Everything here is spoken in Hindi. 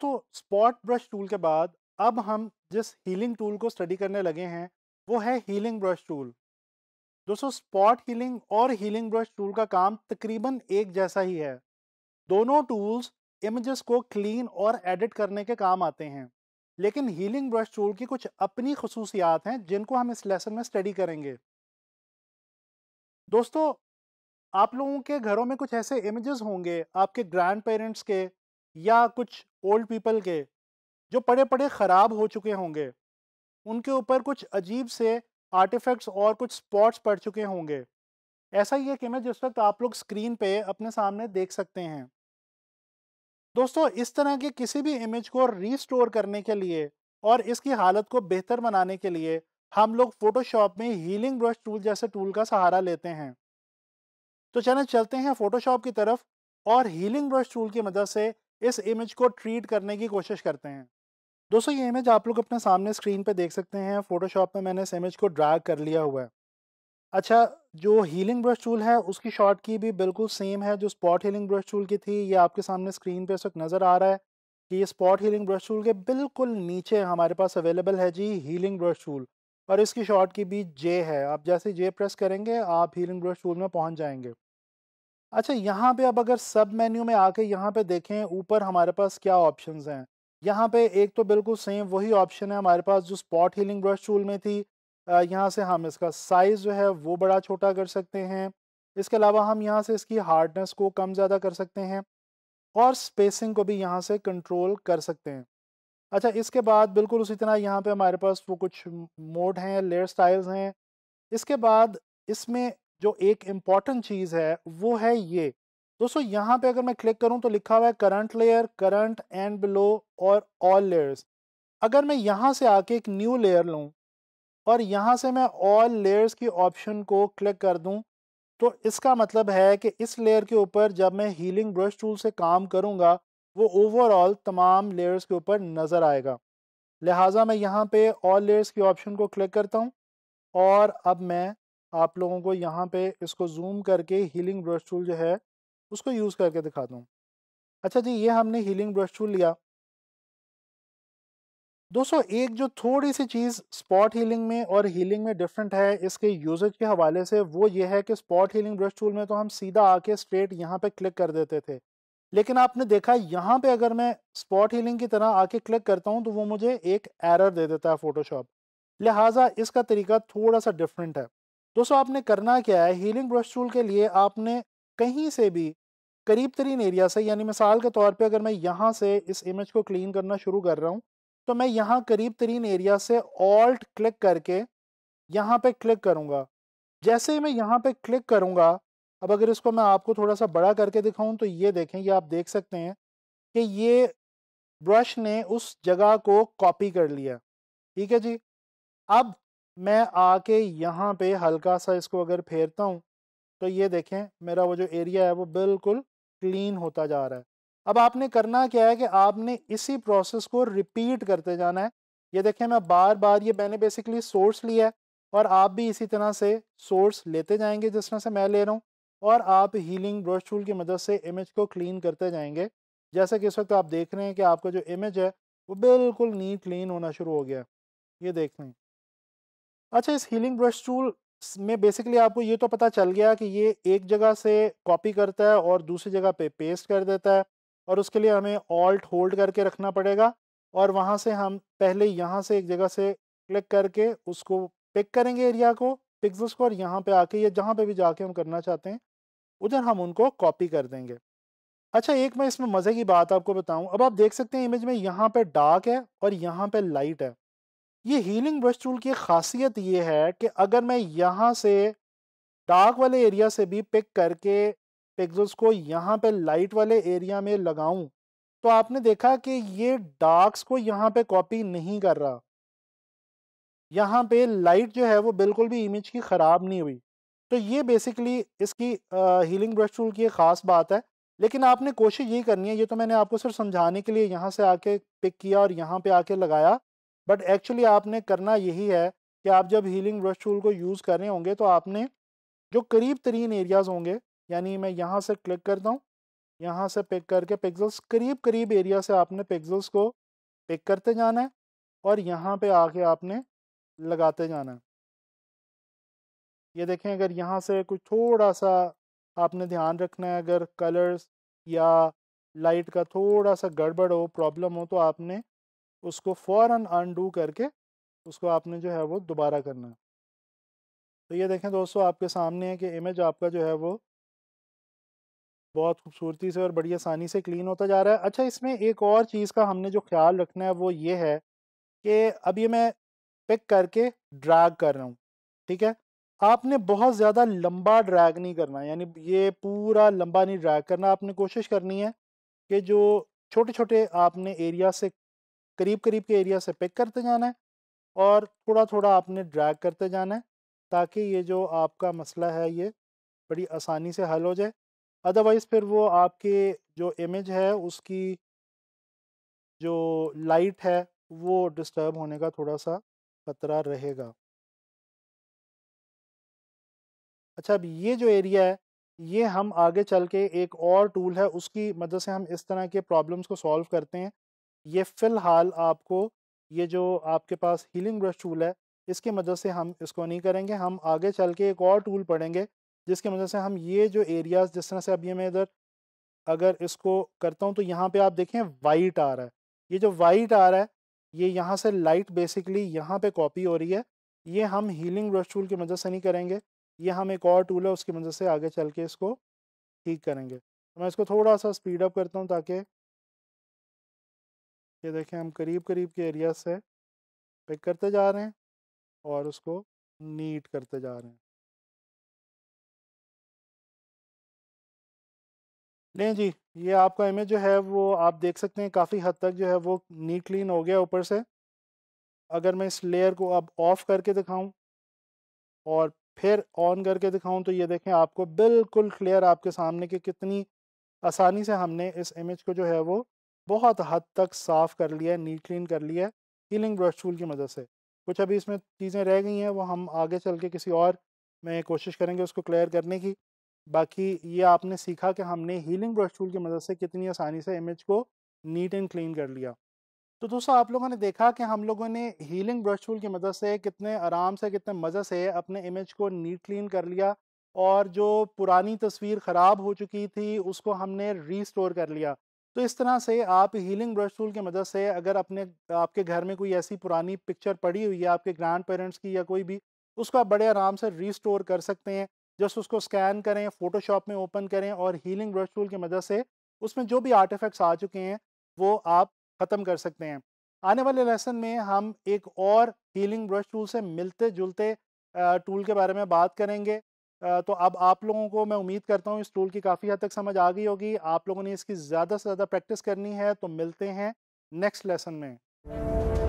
दोस्तों स्पॉट ब्रश टूल के बाद अब हम जिस हीलिंग टूल को स्टडी करने लगे हैं वो है हीलिंग ब्रश टूल दोस्तों स्पॉट हीलिंग और हीलिंग ब्रश टूल का काम तकरीबन एक जैसा ही है दोनों टूल्स इमेजेस को क्लीन और एडिट करने के काम आते हैं लेकिन हीलिंग ब्रश टूल की कुछ अपनी खसूसियात हैं जिनको हम इस लेसन में स्टडी करेंगे दोस्तों आप लोगों के घरों में कुछ ऐसे इमेजेस होंगे आपके ग्रैंड पेरेंट्स के या कुछ ओल्ड पीपल के जो पड़े पड़े ख़राब हो चुके होंगे उनके ऊपर कुछ अजीब से आर्टिफैक्ट्स और कुछ स्पॉट्स पड़ चुके होंगे ऐसा ही एक इमेज जिस वक्त आप लोग स्क्रीन पे अपने सामने देख सकते हैं दोस्तों इस तरह के किसी भी इमेज को रीस्टोर करने के लिए और इसकी हालत को बेहतर बनाने के लिए हम लोग फोटोशॉप में हीलिंग ब्रश टूल जैसे टूल का सहारा लेते हैं तो चलें चलते हैं फोटोशॉप की तरफ और हीलिंग ब्रश टूल की मदद से इस इमेज को ट्रीट करने की कोशिश करते हैं दोस्तों ये इमेज आप लोग अपने सामने स्क्रीन पे देख सकते हैं फोटोशॉप में मैंने इस इमेज को ड्रैग कर लिया हुआ है अच्छा जो हीलिंग ब्रश टूल है उसकी शॉट की भी बिल्कुल सेम है जो स्पॉट हीलिंग ब्रश टूल की थी ये आपके सामने स्क्रीन पे इस वक्त नज़र आ रहा है कि ये स्पॉट हीलिंग ब्रश टूल के बिल्कुल नीचे हमारे पास अवेलेबल है जी हीलिंग ब्रश टूल और इसकी शॉर्ट की भी जे है आप जैसे जे प्रेस करेंगे आप हीलिंग ब्रश टूल में पहुँच जाएंगे अच्छा यहाँ पे अब अगर सब मेन्यू में आके यहाँ पे देखें ऊपर हमारे पास क्या ऑप्शंस हैं यहाँ पे एक तो बिल्कुल सेम वही ऑप्शन है हमारे पास जो स्पॉट हीलिंग ब्रश टूल में थी यहाँ से हम इसका साइज़ जो है वो बड़ा छोटा कर सकते हैं इसके अलावा हम यहाँ से इसकी हार्डनेस को कम ज़्यादा कर सकते हैं और स्पेसिंग को भी यहाँ से कंट्रोल कर सकते हैं अच्छा इसके बाद बिल्कुल उसी तरह यहाँ पे हमारे पास वो कुछ मोड हैं लेयर स्टाइल्स हैं इसके बाद इसमें जो एक इम्पॉर्टेंट चीज़ है वो है ये दोस्तों यहाँ पे अगर मैं क्लिक करूँ तो लिखा हुआ है current layer current and below और ऑल लेयर्स अगर मैं यहाँ से आके एक न्यू लेयर लूँ और यहाँ से मैं ऑल लेयर्स की ऑप्शन को क्लिक कर दूँ तो इसका मतलब है कि इस लेयर के ऊपर जब मैं हीलिंग ब्रश टूल से काम करूँगा वो ओवरऑल तमाम लेयर्स के ऊपर नज़र आएगा लिहाजा मैं यहाँ पे ऑल लेयर्स की ऑप्शन को क्लिक करता हूँ और अब मैं आप लोगों को यहाँ पे इसको जूम करके हीलिंग ब्रश टूल जो है उसको यूज़ करके दिखा दूँ अच्छा जी ये हमने हीलिंग ब्रश टूल लिया दोस्तों एक जो थोड़ी सी चीज़ स्पॉट हीलिंग में और हीलिंग में डिफरेंट है इसके यूजेज के हवाले से वो ये है कि स्पॉट हीलिंग ब्रश टूल में तो हम सीधा आके स्ट्रेट यहाँ पे क्लिक कर देते थे लेकिन आपने देखा यहाँ पे अगर मैं स्पॉट हीलिंग की तरह आके क्लिक करता हूँ तो वो मुझे एक एरर दे देता है फोटोशॉप लिहाजा इसका तरीका थोड़ा सा डिफरेंट है दोस्तों आपने करना क्या है हीलिंग ब्रश टूल के लिए आपने कहीं से भी करीब तरीन एरिया से यानी मिसाल के तौर पे अगर मैं यहाँ से इस इमेज को क्लीन करना शुरू कर रहा हूँ तो मैं यहाँ करीब तरीन एरिया से ऑल्ट क्लिक करके यहाँ पे क्लिक करूँगा जैसे ही मैं यहाँ पे क्लिक करूँगा अब अगर इसको मैं आपको थोड़ा सा बड़ा करके दिखाऊँ तो ये देखें ये आप देख सकते हैं कि ये ब्रश ने उस जगह को कॉपी कर लिया ठीक है जी अब मैं आके यहाँ पे हल्का सा इसको अगर फेरता हूँ तो ये देखें मेरा वो जो एरिया है वो बिल्कुल क्लीन होता जा रहा है अब आपने करना क्या है कि आपने इसी प्रोसेस को रिपीट करते जाना है ये देखें मैं बार बार ये मैंने बेसिकली सोर्स लिया है और आप भी इसी तरह से सोर्स लेते जाएंगे जिस तरह से मैं ले रहा हूँ और आप हीलिंग ब्रश टूल की मदद से इमेज को क्लीन करते जाएंगे जैसे कि इस वक्त आप देख रहे हैं कि आपका जो इमेज है वो बिल्कुल नीट क्लीन होना शुरू हो गया ये देख लें अच्छा इस हीलिंग ब्रश टूल में बेसिकली आपको ये तो पता चल गया कि ये एक जगह से कॉपी करता है और दूसरी जगह पे पेस्ट कर देता है और उसके लिए हमें ऑल्ट होल्ड करके रखना पड़ेगा और वहाँ से हम पहले यहाँ से एक जगह से क्लिक करके उसको पिक करेंगे एरिया को पिक्सल्स को और यहाँ पे आके या जहाँ पे भी जाके हम करना चाहते हैं उधर हम उनको कॉपी कर देंगे अच्छा एक मैं इसमें मज़े की बात आपको बताऊं अब आप देख सकते हैं इमेज में यहाँ पे डार्क है और यहाँ पे लाइट है ये हीलिंग ब्रश टूल की खासियत ये है कि अगर मैं यहाँ से डार्क वाले एरिया से भी पिक करके पिक्सल्स को यहाँ पे लाइट वाले एरिया में लगाऊं तो आपने देखा कि ये डार्क्स को यहाँ पे कॉपी नहीं कर रहा यहाँ पे लाइट जो है वो बिल्कुल भी इमेज की ख़राब नहीं हुई तो ये बेसिकली इसकी हीलिंग ब्रश टूल की ख़ास बात है लेकिन आपने कोशिश यही करनी है ये तो मैंने आपको सिर्फ समझाने के लिए यहाँ से आके पिक किया और यहाँ पे आके लगाया बट एक्चुअली आपने करना यही है कि आप जब हीलिंग ब्रश टूल को यूज़ कर रहे होंगे तो आपने जो करीब तरीन एरियाज़ होंगे यानी मैं यहाँ से क्लिक करता हूँ यहाँ से पिक करके पिक्सल्स करीब करीब एरिया से आपने पिक्सल्स को पिक करते जाना है और यहाँ पे आके आपने लगाते जाना है ये देखें अगर यहाँ से कुछ थोड़ा सा आपने ध्यान रखना है अगर कलर्स या लाइट का थोड़ा सा गड़बड़ हो प्रॉब्लम हो तो आपने उसको फ़ौर अनडू करके उसको आपने जो है वो दोबारा करना है तो ये देखें दोस्तों आपके सामने है कि इमेज आपका जो है वो बहुत खूबसूरती से और बड़ी आसानी से क्लीन होता जा रहा है अच्छा इसमें एक और चीज़ का हमने जो ख्याल रखना है वो ये है कि अब ये मैं पिक करके ड्रैग कर रहा हूँ ठीक है आपने बहुत ज़्यादा लंबा ड्रैग नहीं करना यानी ये पूरा लंबा नहीं ड्रैग करना आपने कोशिश करनी है कि जो छोटे छोटे आपने एरिया से करीब करीब के एरिया से पिक करते जाना है और थोड़ा थोड़ा आपने ड्रैग करते जाना है ताकि ये जो आपका मसला है ये बड़ी आसानी से हल हो जाए अदरवाइज़ फिर वो आपके जो इमेज है उसकी जो लाइट है वो डिस्टर्ब होने का थोड़ा सा खतरा रहेगा अच्छा अब ये जो एरिया है ये हम आगे चल के एक और टूल है उसकी मदद से हम इस तरह के प्रॉब्लम्स को सॉल्व करते हैं ये फ़िलहाल आपको ये जो आपके पास हीलिंग ब्रश टूल है इसकी मदद से हम इसको नहीं करेंगे हम आगे चल के एक और टूल पढ़ेंगे जिसकी मदद से हम ये जो एरियाज़ जिस तरह से अभी मैं इधर अगर इसको करता हूँ तो यहाँ पे आप देखें वाइट आ रहा है ये जो वाइट आ रहा है ये यहाँ से लाइट बेसिकली यहाँ पे कॉपी हो रही है ये हम हीलिंग ब्रश टूल की मदद से नहीं करेंगे ये हम एक और टूल है उसकी मदद से आगे चल के इसको ठीक करेंगे तो मैं इसको थोड़ा सा स्पीड अप करता हूँ ताकि ये देखें हम करीब करीब के एरिया से पिक करते जा रहे हैं और उसको नीट करते जा रहे हैं नहीं जी ये आपका इमेज जो है वो आप देख सकते हैं काफ़ी हद तक जो है वो नीट क्लीन हो गया ऊपर से अगर मैं इस लेयर को अब ऑफ करके दिखाऊं और फिर ऑन करके दिखाऊं तो ये देखें आपको बिल्कुल क्लियर आपके सामने कि कितनी आसानी से हमने इस इमेज को जो है वो बहुत हद तक साफ़ कर लिया है नीट क्लीन कर लिया है हीलिंग ब्रश टूल की मदद से कुछ अभी इसमें चीज़ें रह गई हैं वो हम आगे चल के किसी और में कोशिश करेंगे उसको क्लियर करने की बाकी ये आपने सीखा कि हमने हीलिंग ब्रश टूल की मदद से कितनी आसानी से इमेज को नीट एंड क्लीन कर लिया तो दोस्तों आप लोगों ने देखा कि हम लोगों ने हीलिंग ब्रश टूल की मदद से कितने आराम से कितने मज़े से अपने इमेज को नीट क्लीन कर लिया और जो पुरानी तस्वीर ख़राब हो चुकी थी उसको हमने रीस्टोर कर लिया तो इस तरह से आप हीलिंग ब्रश टूल की मदद से अगर अपने आपके घर में कोई ऐसी पुरानी पिक्चर पड़ी हुई है आपके ग्रैंड पेरेंट्स की या कोई भी उसको आप बड़े आराम से रीस्टोर कर सकते हैं जस्ट उसको स्कैन करें फोटोशॉप में ओपन करें और हीलिंग ब्रश टूल की मदद से उसमें जो भी आर्टिफैक्ट्स आ चुके हैं वो आप ख़त्म कर सकते हैं आने वाले लेसन में हम एक और हीलिंग ब्रश टूल से मिलते जुलते टूल के बारे में बात करेंगे तो अब आप लोगों को मैं उम्मीद करता हूँ इस टूल की काफ़ी हद तक समझ आ गई होगी आप लोगों ने इसकी ज़्यादा से ज़्यादा प्रैक्टिस करनी है तो मिलते हैं नेक्स्ट लेसन में